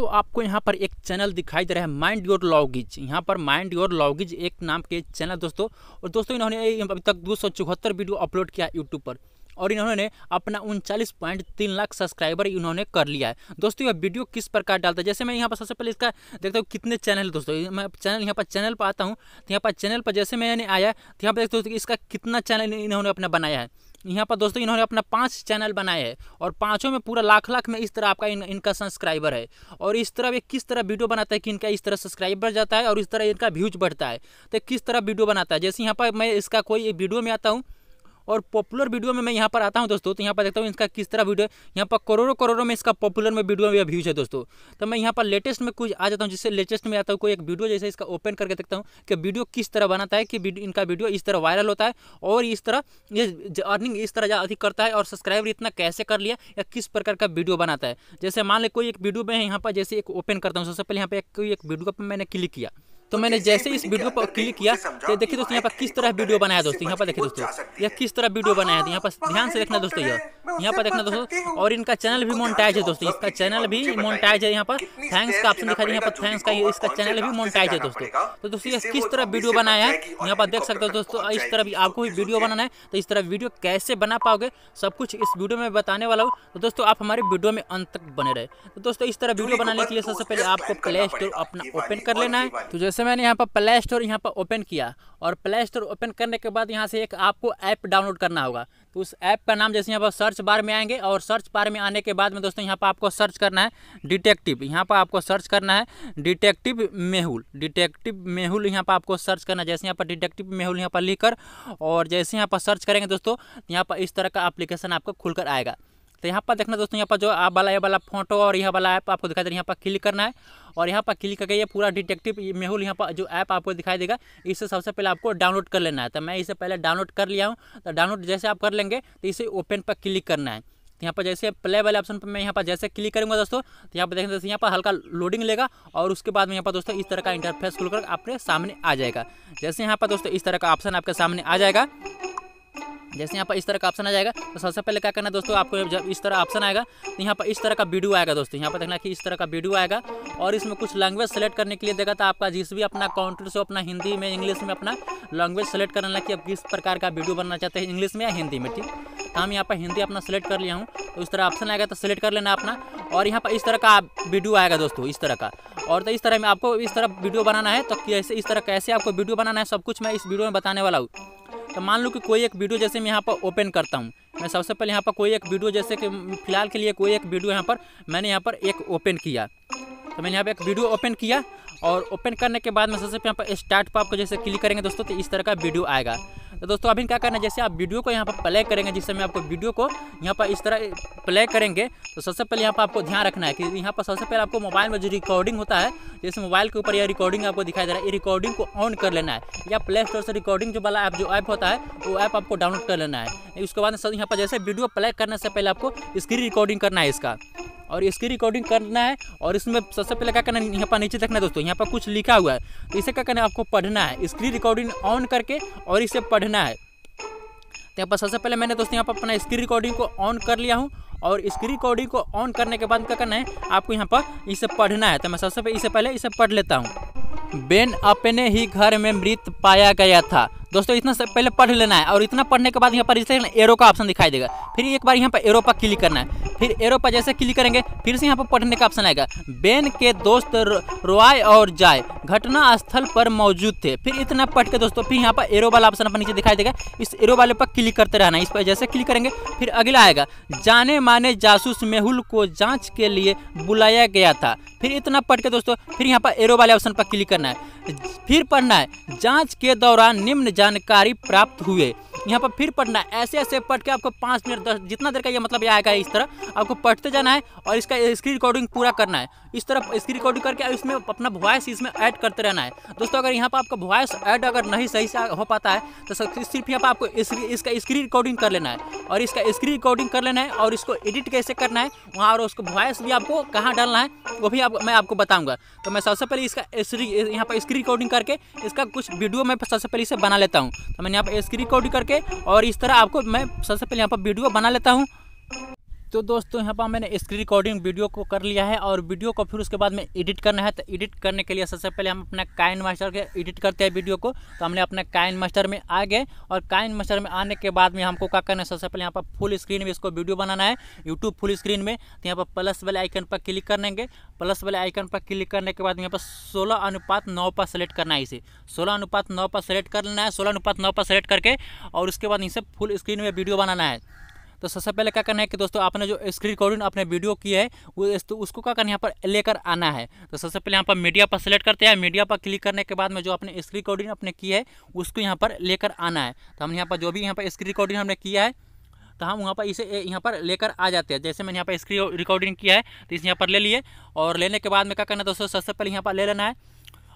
दोस्तों आपको यहाँ पर एक चैनल दिखाई दे रहा है माइंड योर लॉगिज यहाँ पर माइंड योर लॉगिज एक नाम के चैनल दोस्तों और दोस्तों इन्होंने अभी तक दो वीडियो अपलोड किया यूट्यूब पर और इन्होंने अपना उनचालीस पॉइंट तीन लाख सब्सक्राइबर इन्होंने कर लिया है दोस्तों यह वीडियो किस प्रकार डालता है जैसे मैं यहाँ पर सबसे पहले इसका देखता हूँ कितने चैनल दोस्तों मैं चैनल यहाँ पर चैनल पर आता हूँ तो यहाँ पर चैनल पर जैसे मैंने आया तो यहाँ पर देखते हो इसका कितना चैनल इन्होंने अपना बनाया है यहाँ पर दोस्तों इन्होंने अपना पांच चैनल बनाए हैं और पांचों में पूरा लाख लाख में इस तरह आपका इन, इनका सब्सक्राइबर है और इस तरह ये किस तरह वीडियो बनाता है कि इनका इस तरह सब्सक्राइब बढ़ जाता है और इस तरह इनका व्यूज बढ़ता है तो किस तरह वीडियो बनाता है जैसे यहाँ पर मैं इसका कोई वीडियो में आता हूँ और पॉपुलर वीडियो में मैं यहाँ पर आता हूँ दोस्तों तो यहाँ पर देखता हूँ इसका किस तरह वीडियो यहाँ पर करोड़ों करोड़ों में इसका पॉपुलर में वीडियो में व्यूज है दोस्तों तो मैं यहाँ पर लेटेस्ट में कुछ आ जाता हूँ जिससे लेटेस्ट में आता हूँ कोई एक वीडियो जैसे इसका ओपन करके देखता हूँ कि वीडियो किस तरह बनाता है कि इनका वीडियो इस तरह वायरल होता है और इस तरह ये अर्निंग इस तरह अधिक करता है और सब्सक्राइबर इतना कैसे कर लिया या किस प्रकार का वीडियो बनाता है जैसे मान लें कोई एक वीडियो में यहाँ पर जैसे एक ओपन करता हूँ सबसे पहले यहाँ पर कोई एक वीडियो पर मैंने क्लिक किया तो, तो मैंने जैसे इस वीडियो पर क्लिक किया तो देखिए दोस्तों यहाँ पर किस तरह वीडियो बनाया दोस्तों यहाँ पर देखिए दोस्तों यह किस तरह वीडियो बनाया यहाँ पर हाँ, ध्यान से देखना दोस्तों यह यहाँ पर देखना दोस्तों और इनका चैनल भी मोनटाइज है दोस्तों इसका चैनल भी मोनटाइज है यहाँ पर थैंक्स का ऑप्शन दिखा यहाँ पर थैंक्स का इसका चैनल भी मोनटाइज है दोस्तों तो दोस्तों ये किस तरह वीडियो बनाया है यहाँ पर देख सकते हो दोस्तों इस तरह भी आपको भी वीडियो बनाना है तो इस तरह वीडियो कैसे बना पाओगे सब कुछ इस वीडियो में बताने वाला हूँ तो दोस्तों आप हमारे वीडियो में अंत तक बने रहे तो दोस्तों इस तरह वीडियो बनाने के लिए सबसे पहले आपको प्ले स्टोर अपना ओपन कर लेना है तो जैसे मैंने यहाँ पर प्ले स्टोर यहाँ पर ओपन किया और प्ले स्टोर ओपन करने के बाद यहाँ से एक आपको ऐप डाउनलोड करना होगा तो उस ऐप का नाम जैसे यहाँ पर सर्च बार में आएंगे और सर्च बार में आने के बाद में दोस्तों यहाँ पर आपको सर्च करना है डिटेक्टिव यहाँ पर आपको सर्च करना है डिटेक्टिव मेहुल डिटेक्टिव मेहुल यहाँ पर आपको सर्च करना है जैसे यहाँ पर डिटेक्टिव मेहुल यहाँ पर लिख और जैसे यहाँ पर सर्च करेंगे दोस्तों यहाँ पर इस तरह का अप्लीकेशन आपको खुलकर आएगा तो यहाँ पर देखना दोस्तों यहाँ पर जो आप वाला ये वाला फोटो और यह वाला ऐप आपको दिखाई दे रहा है यहाँ पर क्लिक करना है और यहाँ पर क्लिक करके ये पूरा डिटेक्टिव मेहुल यहाँ पर जो ऐप आपको दिखाई देगा इसे सबसे पहले आपको डाउनलोड कर लेना है तो मैं इसे पहले डाउनलोड कर लिया हूँ तो डाउनलोड जैसे आप कर लेंगे तो इसे ओपन पर क्लिक करना है यहाँ पर जैसे प्ले वाले ऑप्शन पर मैं यहाँ पर जैसे क्लिक करूँगा दोस्तों तो यहाँ पर देखें दोस्तों यहाँ पर हल्का लोडिंग लेगा और उसके बाद में यहाँ पर दोस्तों इस तरह का इंटरफेस खुलकर आपके सामने आ जाएगा जैसे यहाँ पर दोस्तों इस तरह का ऑप्शन आपके सामने आ जाएगा जैसे यहाँ पर इस तरह का ऑप्शन आ जाएगा तो सबसे पहले क्या करना है दोस्तों आपको जब इस तरह ऑप्शन आएगा तो यहाँ पर इस तरह का वीडियो आएगा दोस्तों यहाँ पर देखना कि इस तरह का वीडियो आएगा और इसमें कुछ लैंग्वेज सेलेक्ट करने के लिए देगा तो आपका जिस भी अपना काउंटर से अपना हिंदी में इंग्लिश में अपना लैंग्वेज सेलेक्ट करना कि आप किस प्रकार का वीडियो बनना चाहते हैं इंग्लिश में या हिंदी में ठीक तो हम यहाँ पर हिंदी अपना सेलेक्ट कर लिया हूँ तो इस तरह ऑप्शन आएगा तो सेलेक्ट कर लेना अपना और यहाँ पर इस तरह का वीडियो आएगा दोस्तों इस तरह का और तो इस तरह में आपको इस तरह वीडियो बनाना है तो कैसे इस तरह कैसे आपको वीडियो बनाना है सब कुछ मैं इस वीडियो में बताने वाला हूँ तो मान लो कि कोई एक वीडियो जैसे मैं यहाँ पर ओपन करता हूँ मैं सबसे पहले यहाँ पर कोई एक वीडियो जैसे कि फिलहाल के लिए कोई एक वीडियो यहाँ पर मैंने यहाँ पर एक ओपन किया तो मैंने यहाँ पर एक वीडियो ओपन किया और ओपन करने के बाद मैं सबसे यहाँ पर स्टार्ट पर आपको जैसे क्लिक करेंगे दोस्तों तो इस तरह का वीडियो आएगा तो दोस्तों अभी क्या करना है जैसे आप वीडियो को यहाँ पर प्ले करेंगे जिस समय आपको वीडियो को यहाँ पर इस तरह प्ले करेंगे तो सबसे पहले यहाँ पर आपको ध्यान रखना है कि यहाँ पर सबसे पहले आपको मोबाइल में जो रिकॉर्डिंग होता है जैसे मोबाइल के ऊपर यह रिकॉर्डिंग आपको दिखाई दे रहा है ये रिकॉर्डिंग को ऑन कर लेना है या प्ले स्टोर से रिकॉर्डिंग जो वाला ऐप जो ऐप होता है वो ऐप आपको डाउनलोड कर लेना है उसके बाद यहाँ पर जैसे वीडियो प्ले करने से पहले आपको स्क्रीन रिकॉर्डिंग करना है इसका और इसकी रिकॉर्डिंग करना है और इसमें सबसे पहले क्या करना है यहाँ पर नीचे देखना है दोस्तों यहाँ पर कुछ लिखा हुआ है तो इसे क्या करना है आपको पढ़ना है स्क्रीन रिकॉर्डिंग ऑन करके और इसे पढ़ना है तो यहाँ पर सबसे पहले मैंने दोस्तों यहाँ पर अपना स्क्रीन रिकॉर्डिंग को ऑन कर लिया हूँ और स्क्रीन रिकॉर्डिंग को ऑन करने के बाद क्या करना है आपको यहाँ पर इसे पढ़ना है तो मैं सबसे पहले इसे पहले इसे पढ़ लेता हूँ बेन अपने ही घर में मृत पाया गया था दोस्तों इतना सब पहले पढ़ लेना है और इतना पढ़ने के बाद यहाँ पर इसे एरो का ऑप्शन दिखाई देगा फिर एक बार यहाँ पर एरो पर क्लिक करना है फिर एरो पर जैसे क्लिक करेंगे फिर से यहाँ पर पढ़ने का ऑप्शन आएगा बेन के दोस्त रोआ और जाय घटना स्थल पर मौजूद थे फिर इतना पढ़ के दोस्तों फिर यहाँ पर एरो वाला ऑप्शन अपने नीचे दिखाई देगा इस एरो वाले पर क्लिक करते रहना इस पर जैसे क्लिक करेंगे फिर अगला आएगा जाने माने जासूस मेहुल को जांच के लिए बुलाया गया था फिर इतना पढ़ के दोस्तों फिर यहाँ पर एरो वाले ऑप्शन पर क्लिक करना है फिर पढ़ना है जांच के दौरान निम्न जानकारी प्राप्त हुए यहाँ पर फिर पढ़ना है ऐसे ऐसे पढ़ के आपको पाँच मिनट दस जितना देर का ये मतलब यह आएगा इस तरह आपको पढ़ते जाना है और इसका स्क्रीन रिकॉर्डिंग पूरा करना है इस तरह स्क्रीन रिकॉर्डिंग करके इसमें अपना वॉइस इसमें ऐड करते रहना है दोस्तों अगर यहाँ पर आपका वॉइस ऐड अगर नहीं सही से हो पाता है तो सिर्फ यहाँ पर आपको इसका स्क्रीन रिकॉर्डिंग कर लेना है और इसका स्क्रीन रिकॉर्डिंग कर लेना है और इसको एडिट कैसे करना है वहाँ और उसको वॉइस भी आपको कहाँ डालना है वो भी आप, मैं आपको बताऊँगा तो मैं सबसे पहले इसका यहाँ पर स्क्रीन रिकॉर्डिंग करके इसका कुछ वीडियो मैं सबसे पहले इसे बना लेता हूँ तो मैंने यहाँ पर स्क्रीन रिकॉर्डिंग करके करके और इस तरह आपको मैं सबसे पहले यहाँ पर वीडियो बना लेता हूँ तो दोस्तों यहाँ पर मैंने स्क्रीन रिकॉर्डिंग वीडियो को कर लिया है और वीडियो को फिर उसके बाद में एडिट करना है तो एडिट करने के लिए सबसे पहले हम अपना काइन मास्टर के एडिट करते हैं वीडियो को तो हमने अपना काइन मास्टर में आ गए और काइन मास्टर में आने के बाद में हमको क्या करना है सबसे पहले यहाँ पर फुल स्क्रीन में इसको वीडियो बनाना है यूट्यूब फुल स्क्रीन में तो यहाँ पर प्लस वाले आइकन पर क्लिक लेंगे प्लस वाले आइकन पर क्लिक करने के बाद यहाँ पर सोलह अनुपात नौ पर सेलेक्ट करना है इसे सोलह अनुपात नौ पर सेलेक्ट कर लेना है सोलह अनुपात नौ पर सेलेक्ट करके और उसके बाद इसे फुल स्क्रीन में वीडियो बनाना है तो सबसे पहले क्या करना है कि दोस्तों आपने जो स्क्रीन रिकॉर्डिंग अपने वीडियो की है तो उसको क्या करना यहाँ पर लेकर आना है तो सबसे पहले यहाँ पर मीडिया पर सेलेक्ट करते हैं मीडिया पर क्लिक करने के बाद में जो अपने स्क्रीन रिकॉर्डिंग आपने की है उसको यहाँ पर लेकर आना है तो हमने यहाँ पर जो भी यहाँ पर स्क्रीन रिकॉर्डिंग हमने किया है तो हम वहाँ पर इसे यहाँ पर लेकर आ जाते हैं जैसे मैंने यहाँ पर स्क्रीन रिकॉर्डिंग किया है तो इसे यहाँ पर ले लिए और लेने के बाद में क्या करना है दोस्तों सबसे पहले यहाँ पर ले लेना है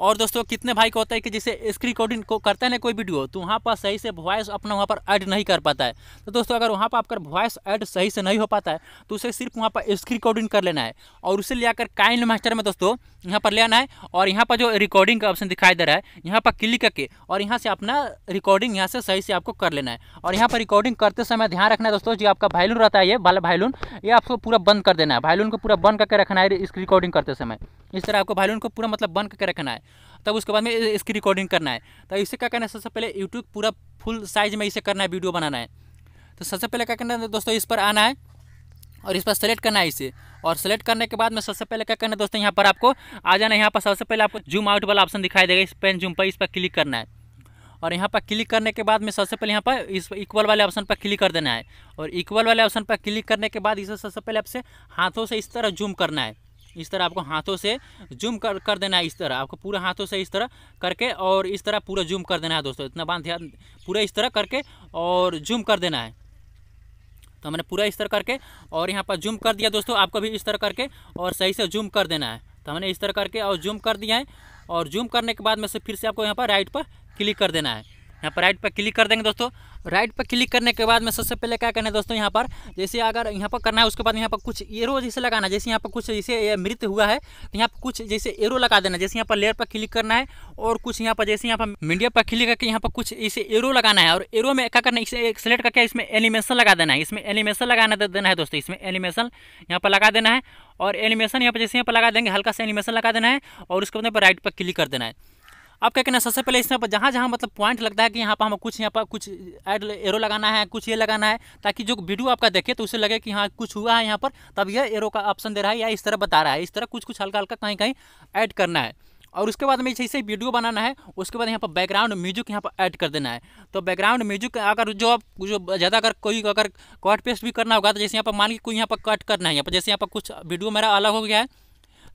और दोस्तों कितने भाई को होता है कि जैसे स्क्रीन रिकॉर्डिंग को करते हैं कोई वीडियो तो वहाँ पर सही से वॉइस अपना वहाँ पर ऐड नहीं कर पाता है तो दोस्तों अगर वहाँ पर आपका वॉइस ऐड सही से नहीं हो पाता है तो उसे सिर्फ वहाँ पर स्क्रीन रिकॉर्डिंग कर लेना है और उसे ले आकर काइंड मास्टर में दोस्तों यहाँ पर ले आना है और यहाँ पर जो रिकॉर्डिंग का ऑप्शन दिखाई दे रहा है यहाँ पर क्लिक करके और यहाँ से अपना रिकॉर्डिंग यहाँ से सही से आपको कर लेना है और यहाँ पर रिकॉर्डिंग करते समय ध्यान रखना है दोस्तों जो आपका भाईलून रहता है ये वाला भाईलून ये आपको पूरा बंद कर देना है भाईलून को पूरा बंद करके रखना है इस रिकॉर्डिंग करते समय इस तरह आपको भाईलून को पूरा मतलब बंद करके रखना है तब उसके बाद में इसकी रिकॉर्डिंग करना है तो इससे क्या करना है सबसे पहले यूट्यूब पूरा फुल साइज में इसे करना है वीडियो बनाना है तो सबसे पहले क्या करना है दोस्तों इस पर आना है और इस पर सेलेक्ट करना है इसे और सेलेक्ट करने के बाद में सबसे पहले क्या करना है दोस्तों यहाँ पर आपको आ जाना है यहाँ पर सबसे पहले आपको जूम आउट वाला ऑप्शन दिखाई देगा इस पेन जूम पर इस पर क्लिक करना है और यहाँ पर क्लिक करने के बाद में सबसे पहले यहाँ पर इस इक्वल वाले ऑप्शन पर क्लिक कर देना है और इक्वल वाले ऑप्शन पर क्लिक करने के बाद इसे सबसे पहले आपसे हाथों से इस तरह जूम करना है इस तरह आपको हाथों से जूम कर कर देना है इस तरह आपको पूरा हाथों से इस तरह करके और इस तरह पूरा जूम कर देना है दोस्तों इतना बांध पूरा इस तरह करके और जूम कर देना है तो हमने पूरा इस तरह करके और यहाँ पर जूम कर दिया दोस्तों आपको भी इस तरह करके और सही से जूम कर देना है तो हमने इस तरह करके और जूम कर दिया है और जूम करने के बाद में से फिर से आपको यहाँ पर राइट पर क्लिक कर देना है यहाँ पर राइट पर क्लिक कर देंगे दोस्तों राइट पर क्लिक करने के बाद में सबसे पहले क्या करना है दोस्तों यहाँ पर जैसे अगर यहाँ पर करना है उसके बाद यहाँ पर कुछ एरो जैसे लगाना जैसे यहाँ पर कुछ जैसे मृत हुआ है तो यहाँ पर कुछ जैसे एरो लगा देना जैसे यहाँ पर लेयर पर क्लिक करना है और कुछ यहाँ पर जैसे यहाँ पर मीडिया पर क्लिक करके यहाँ पर कुछ इसे एरो लगाना है और एरो में क्या करना है इसे सेलेक्ट करके इसमें एनिमेशन लगा देना है इसमें एनिमेशन लगाना देना है दोस्तों इसमें एनिमेशन यहाँ पर लगा देना है और एनिमेशन यहाँ पर जैसे यहाँ पर लगा देंगे हल्का सा एनिमेशन लगा देना है और उसके बाद यहाँ पर राइट पर क्लिक कर देना है अब क्या कहना सबसे पहले इसमें जहाँ जहाँ मतलब पॉइंट लगता है कि यहाँ पर हम कुछ यहाँ पर कुछ एड एरो लगाना है कुछ ये लगाना है ताकि जो वीडियो आपका देखे तो उसे लगे कि हाँ कुछ हुआ है यहाँ पर तब यह एरो का ऑप्शन दे रहा है या इस तरह बता रहा है इस तरह कुछ कुछ हल्का हल्का कहीं कहीं ऐड करना है और उसके बाद में जैसे वीडियो बनाना है उसके बाद यहाँ पर बैकग्राउंड म्यूजिक यहाँ पर ऐड कर देना है तो बैकग्राउंड म्यूजिक अगर जो आप जो ज़्यादा अगर कोई अगर कट पेस्ट भी करना होगा तो जैसे यहाँ पर मान ली कोई यहाँ पर कट करना है यहाँ पर जैसे यहाँ पर कुछ वीडियो मेरा अलग हो गया है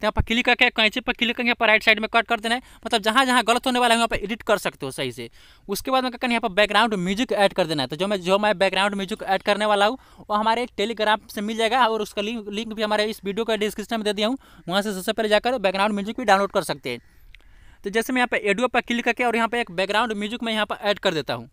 तो यहाँ पर क्लिक करके कैंची पर क्लिक करके यहाँ पर राइट साइड में कट कर देना है मतलब जहाँ जहाँ गलत होने वाला है वहाँ पर एडिट कर सकते हो सही से उसके बाद मैं क्या करना यहाँ पर बैकग्राउंड म्यूजिक ऐड कर देना है तो जो मैं जो मैं बैकग्राउंड म्यूजिक ऐड करने वाला हूँ वो हमारे टेलीग्राम से मिल जाएगा और उसका लिंक लिंक भी हमारे इस वीडियो का डिस्क्रिप्शन में दे दिया हूँ वहाँ से सबसे पहले जाकर बैकग्राउंड म्यूजिक भी डाउनलोड कर सकते हैं तो जैसे मैं यहाँ पर एडियो पर क्लिक करके और यहाँ पर एक बैकग्राउंड म्यूजिक मैं यहाँ पर ऐड कर देता हूँ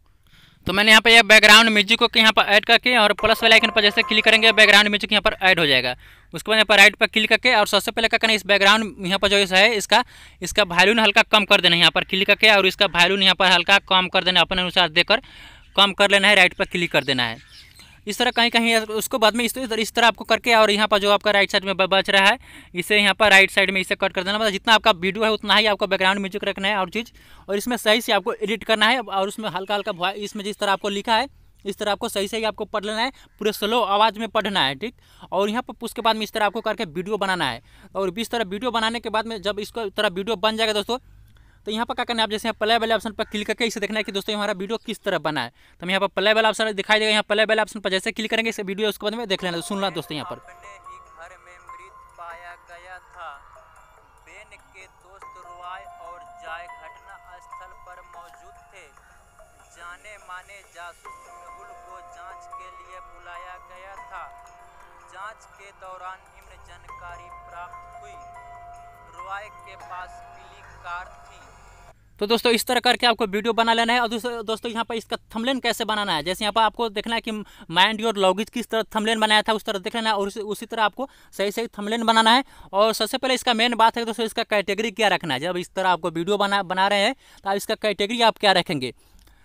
तो मैंने यहाँ पर यह बैकग्राउंड म्यूजिक को यहाँ पर ऐड करके और प्लस वाले आइकन पर जैसे क्लिक करेंगे बैकग्राउंड म्यूजिक यहाँ पर ऐड हो जाएगा उसके बाद यहाँ पर राइट पर क्लिक करके और सबसे पहले क्या करना इस बैकग्राउंड यहाँ पर जो है इसका इसका वैल्यून हल्का कम कर देना यहाँ पर क्लिक करके और इसका वैल्यून यहाँ पर हल्का कम कर देना अपने अनुसार देकर कम कर लेना है राइट पर क्लिक कर देना है इस तरह कहीं कहीं उसको बाद में इस, इस तरह आपको करके और यहाँ पर जो आपका राइट साइड में बच रहा है इसे यहाँ पर राइट साइड में इसे कट कर देना मतलब जितना आपका वीडियो है उतना ही आपको बैकग्राउंड म्यूजिक रखना है और चीज़ और इसमें सही से आपको एडिट करना है और उसमें हल्का हल्का इसमें जिस तरह आपको लिखा है इस तरह आपको सही से ही आपको पढ़ लेना है पूरे स्लो आवाज़ में पढ़ना है ठीक और यहाँ पर उसके बाद में इस तरह आपको करके वीडियो बनाना है और इस तरह वीडियो बनाने के बाद में जब इसको तरह वीडियो बन जाएगा दोस्तों तो यहाँ पर क्या करना है आप जैसे यहाँ प्ले वाले ऑप्शन पर क्लिक करके इसे देखना है कि दोस्तों हमारा वीडियो किस तरह बना है तो हम यहाँ पर प्ले वाला ऑप्शन दिखाई देगा यहाँ प्ले वाले ऑप्शन पर जैसे क्लिक करेंगे इस वीडियो उसके बाद में देख लेना तो सुनना दोस्तों यहाँ पर जाने माने जासूस मेहुल को जांच के लिए बुलाया गया था जांच के दौरान निम्न जानकारी प्राप्त हुई रॉय के पास पीली कार थी तो दोस्तों इस तरह करके आपको वीडियो बना लेना है और दोस्तों दोस्तों यहाँ पर इसका थमलेन कैसे बनाना है जैसे यहाँ पर आपको देखना है कि माइंड योर लॉगिज किस तरह थमलेन बनाया था उस तरह देख लेना है और उसी, तरह आपको सही सही थमलेन बनाना है और सबसे पहले इसका मेन बात है दोस्तों इसका कैटेगरी क्या रखना है जब इस तरह आपको वीडियो बना बना रहे हैं तो इसका कैटेगरी आप क्या रखेंगे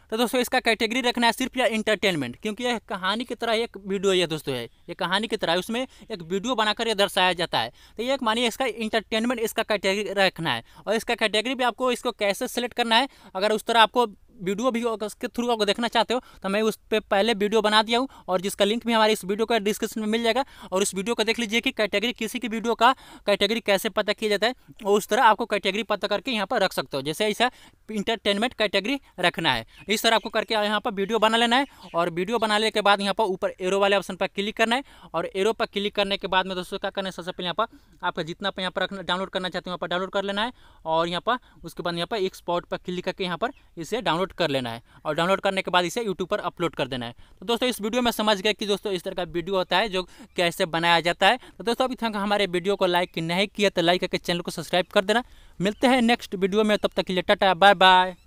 तो दोस्तों इसका कैटेगरी रखना है सिर्फ या इंटरटेनमेंट क्योंकि यह कहानी की तरह एक वीडियो है दोस्तों है ये कहानी की तरह उसमें एक वीडियो बनाकर यह दर्शाया जाता है तो ये एक मानिए इसका इंटरटेनमेंट इसका कैटेगरी रखना है और इसका कैटेगरी भी आपको इसको कैसे सेलेक्ट करना है अगर उस तरह आपको वीडियो भी उसके थ्रू अगर देखना चाहते हो तो मैं उस पर पहले वीडियो बना दिया हूँ और जिसका लिंक भी हमारे इस वीडियो का डिस्क्रिप्शन में मिल जाएगा और उस वीडियो को देख लीजिए कि कैटेगरी किसी की वीडियो का कैटेगरी कैसे पता किया जाता है और उस तरह आपको कैटेगरी पता करके यहाँ पर रख सकते हो जैसे ऐसा इंटरटेनमेंट कैटेगरी रखना है इस तरह आपको करके यहाँ पर वीडियो बना लेना है और वीडियो बनाने के बाद यहाँ पर ऊपर एरो वाले ऑप्शन पर क्लिक करना है और एरो पर क्लिक करने के बाद में दोस्तों क्या करना है सबसे पहले यहाँ पर आपका जितना पर यहाँ पर रखना डाउनलोड करना चाहते हो यहाँ पर डाउनलोड कर लेना है और यहाँ पर उसके बाद यहाँ पर एक स्पॉट पर क्लिक करके यहाँ पर इसे डाउनलोड डाउनलोड कर लेना है और डाउनलोड करने के बाद इसे यूट्यूब पर अपलोड कर देना है तो दोस्तों इस वीडियो में समझ गए कि दोस्तों इस तरह का वीडियो होता है जो कैसे बनाया जाता है तो दोस्तों अभी तक हमारे वीडियो को लाइक नहीं किया तो लाइक करके चैनल को सब्सक्राइब कर देना मिलते हैं नेक्स्ट वीडियो में तब तक के लिए टाटा बाय बाय